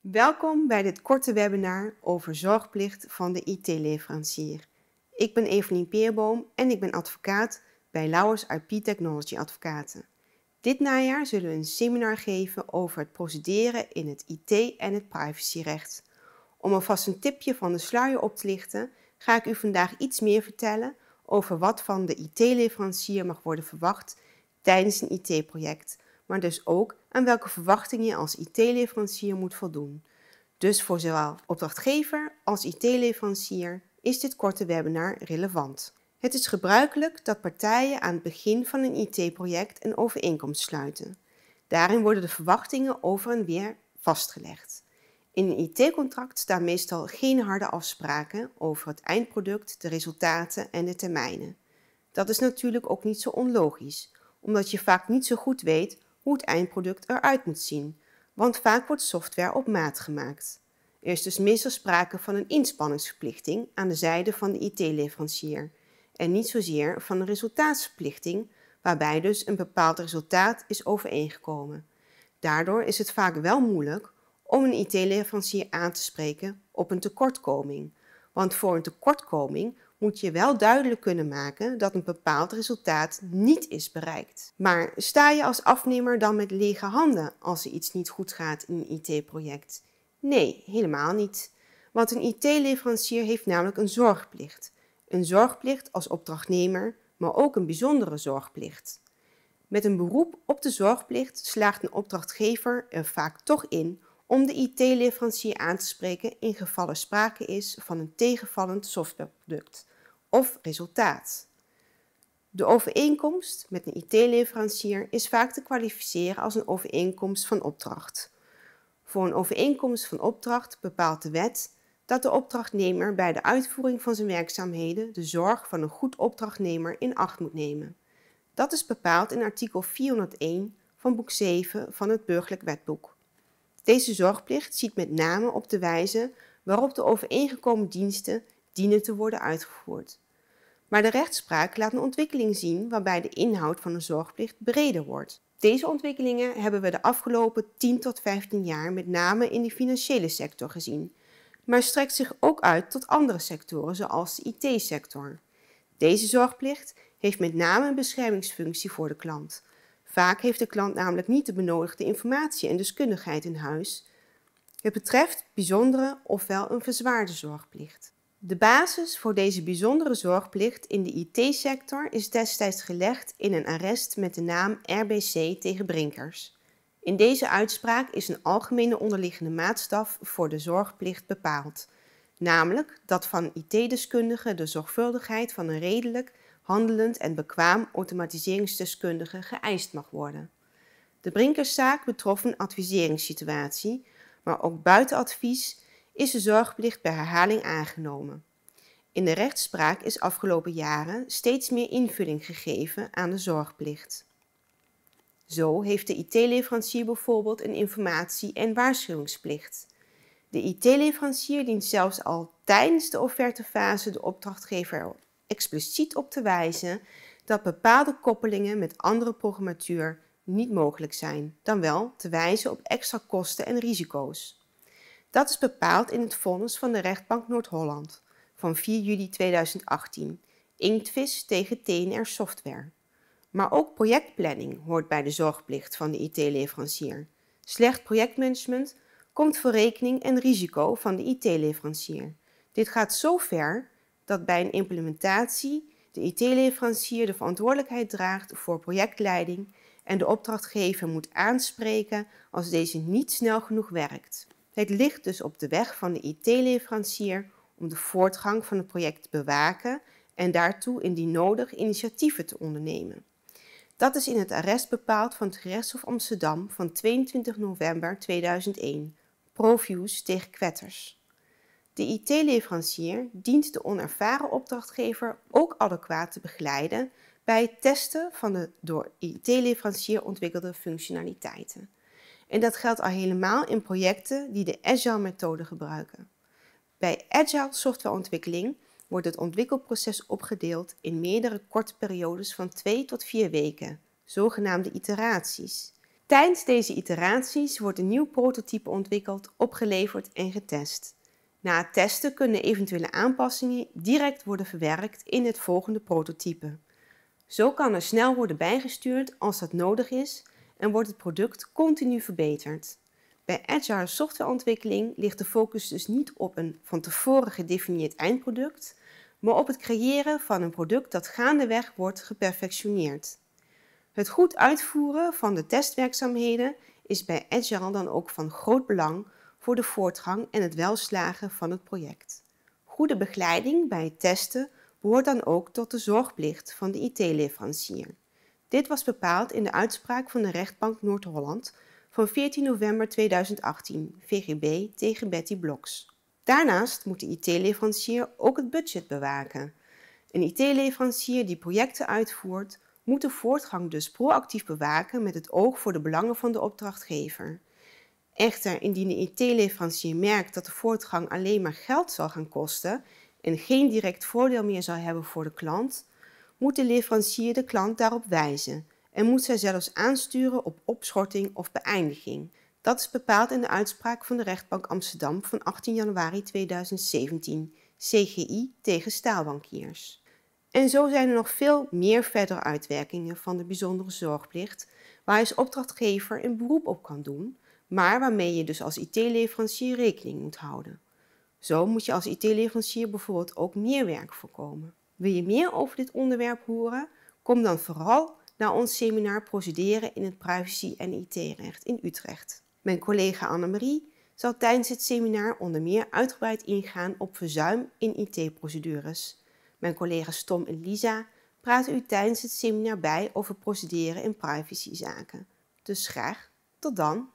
Welkom bij dit korte webinar over zorgplicht van de IT-leverancier. Ik ben Evelien Peerboom en ik ben advocaat bij Lauwers IP Technology Advocaten. Dit najaar zullen we een seminar geven over het procederen in het IT- en het privacyrecht. Om alvast een tipje van de sluier op te lichten, ga ik u vandaag iets meer vertellen over wat van de IT-leverancier mag worden verwacht tijdens een IT-project, maar dus ook aan welke verwachtingen je als IT-leverancier moet voldoen. Dus voor zowel opdrachtgever als IT-leverancier is dit korte webinar relevant. Het is gebruikelijk dat partijen aan het begin van een IT-project een overeenkomst sluiten. Daarin worden de verwachtingen over en weer vastgelegd. In een IT-contract staan meestal geen harde afspraken over het eindproduct, de resultaten en de termijnen. Dat is natuurlijk ook niet zo onlogisch, omdat je vaak niet zo goed weet hoe het eindproduct eruit moet zien, want vaak wordt software op maat gemaakt. Er is dus meestal sprake van een inspanningsverplichting aan de zijde van de IT-leverancier en niet zozeer van een resultaatsverplichting, waarbij dus een bepaald resultaat is overeengekomen. Daardoor is het vaak wel moeilijk om een IT-leverancier aan te spreken op een tekortkoming, want voor een tekortkoming moet je wel duidelijk kunnen maken dat een bepaald resultaat niet is bereikt. Maar sta je als afnemer dan met lege handen als er iets niet goed gaat in een IT-project? Nee, helemaal niet. Want een IT-leverancier heeft namelijk een zorgplicht. Een zorgplicht als opdrachtnemer, maar ook een bijzondere zorgplicht. Met een beroep op de zorgplicht slaagt een opdrachtgever er vaak toch in om de IT-leverancier aan te spreken in gevallen sprake is van een tegenvallend softwareproduct of resultaat. De overeenkomst met een IT-leverancier is vaak te kwalificeren als een overeenkomst van opdracht. Voor een overeenkomst van opdracht bepaalt de wet dat de opdrachtnemer bij de uitvoering van zijn werkzaamheden de zorg van een goed opdrachtnemer in acht moet nemen. Dat is bepaald in artikel 401 van boek 7 van het Burgerlijk Wetboek. Deze zorgplicht ziet met name op de wijze waarop de overeengekomen diensten dienen te worden uitgevoerd. Maar de rechtspraak laat een ontwikkeling zien waarbij de inhoud van een zorgplicht breder wordt. Deze ontwikkelingen hebben we de afgelopen 10 tot 15 jaar met name in de financiële sector gezien, maar strekt zich ook uit tot andere sectoren zoals de IT-sector. Deze zorgplicht heeft met name een beschermingsfunctie voor de klant. Vaak heeft de klant namelijk niet de benodigde informatie en deskundigheid in huis. Het betreft bijzondere ofwel een verzwaarde zorgplicht. De basis voor deze bijzondere zorgplicht in de IT-sector is destijds gelegd in een arrest met de naam RBC tegen Brinkers. In deze uitspraak is een algemene onderliggende maatstaf voor de zorgplicht bepaald, namelijk dat van IT-deskundigen de zorgvuldigheid van een redelijk, handelend en bekwaam automatiseringsdeskundige geëist mag worden. De Brinkerszaak betrof een adviseringssituatie, maar ook buitenadvies is de zorgplicht bij herhaling aangenomen. In de rechtspraak is afgelopen jaren steeds meer invulling gegeven aan de zorgplicht. Zo heeft de IT-leverancier bijvoorbeeld een informatie- en waarschuwingsplicht. De IT-leverancier dient zelfs al tijdens de offertefase de opdrachtgever expliciet op te wijzen dat bepaalde koppelingen met andere programmatuur niet mogelijk zijn, dan wel te wijzen op extra kosten en risico's. Dat is bepaald in het vonnis van de rechtbank Noord-Holland van 4 juli 2018, Inktvis tegen TNR Software. Maar ook projectplanning hoort bij de zorgplicht van de IT-leverancier. Slecht projectmanagement komt voor rekening en risico van de IT-leverancier. Dit gaat zo ver dat bij een implementatie de IT-leverancier de verantwoordelijkheid draagt voor projectleiding en de opdrachtgever moet aanspreken als deze niet snel genoeg werkt. Het ligt dus op de weg van de IT-leverancier om de voortgang van het project te bewaken en daartoe indien nodig initiatieven te ondernemen. Dat is in het arrest bepaald van het gerechtshof Amsterdam van 22 november 2001, profuse tegen Kwetters. De IT-leverancier dient de onervaren opdrachtgever ook adequaat te begeleiden bij het testen van de door IT-leverancier ontwikkelde functionaliteiten. En dat geldt al helemaal in projecten die de Agile-methode gebruiken. Bij Agile softwareontwikkeling wordt het ontwikkelproces opgedeeld in meerdere korte periodes van 2 tot 4 weken, zogenaamde iteraties. Tijdens deze iteraties wordt een nieuw prototype ontwikkeld, opgeleverd en getest. Na het testen kunnen eventuele aanpassingen direct worden verwerkt in het volgende prototype. Zo kan er snel worden bijgestuurd als dat nodig is en wordt het product continu verbeterd. Bij agile softwareontwikkeling ligt de focus dus niet op een van tevoren gedefinieerd eindproduct, maar op het creëren van een product dat gaandeweg wordt geperfectioneerd. Het goed uitvoeren van de testwerkzaamheden is bij Agile dan ook van groot belang voor de voortgang en het welslagen van het project. Goede begeleiding bij het testen behoort dan ook tot de zorgplicht van de IT-leverancier. Dit was bepaald in de uitspraak van de rechtbank Noord-Holland van 14 november 2018, VGB tegen Betty Bloks. Daarnaast moet de IT-leverancier ook het budget bewaken. Een IT-leverancier die projecten uitvoert, moet de voortgang dus proactief bewaken met het oog voor de belangen van de opdrachtgever. Echter, indien de IT-leverancier merkt dat de voortgang alleen maar geld zal gaan kosten en geen direct voordeel meer zal hebben voor de klant, moet de leverancier de klant daarop wijzen en moet zij zelfs aansturen op opschorting of beëindiging. Dat is bepaald in de uitspraak van de rechtbank Amsterdam van 18 januari 2017, CGI tegen staalbankiers. En zo zijn er nog veel meer verdere uitwerkingen van de bijzondere zorgplicht, waar je als opdrachtgever een beroep op kan doen, maar waarmee je dus als IT-leverancier rekening moet houden. Zo moet je als IT-leverancier bijvoorbeeld ook meer werk voorkomen. Wil je meer over dit onderwerp horen? Kom dan vooral naar ons seminar Procederen in het Privacy- en IT-recht in Utrecht. Mijn collega Annemarie zal tijdens het seminar onder meer uitgebreid ingaan op verzuim in IT-procedures. Mijn collega's Tom en Lisa praten u tijdens het seminar bij over procederen in privacyzaken. Dus graag tot dan!